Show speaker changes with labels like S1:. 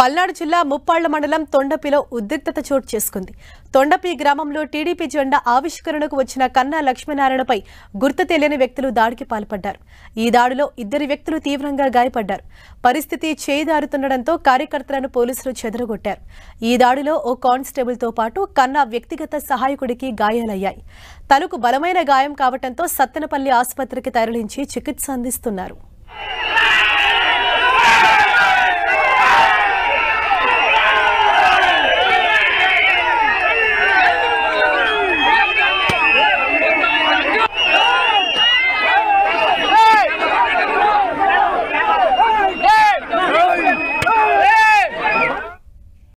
S1: పల్నాడు జిల్లా ముప్పాళ్ల మండలం తొండపిలో ఉద్రిక్తత చోటు చేసుకుంది తొండపి గ్రామంలో టీడీపీ జెండా ఆవిష్కరణకు వచ్చిన కన్నా లక్ష్మీనారాయణపై గుర్తు తెలియని వ్యక్తులు దాడికి పాల్పడ్డారు ఈ దాడిలో ఇద్దరు వ్యక్తులు తీవ్రంగా గాయపడ్డారు పరిస్థితి చేయిదారుతుండటంతో కార్యకర్తలను పోలీసులు చెదరగొట్టారు ఈ దాడిలో ఓ కానిస్టేబుల్తో పాటు కన్నా వ్యక్తిగత సహాయకుడికి గాయాలయ్యాయి తనకు బలమైన గాయం కావడంతో సత్తెనపల్లి ఆసుపత్రికి తరలించి చికిత్స అందిస్తున్నారు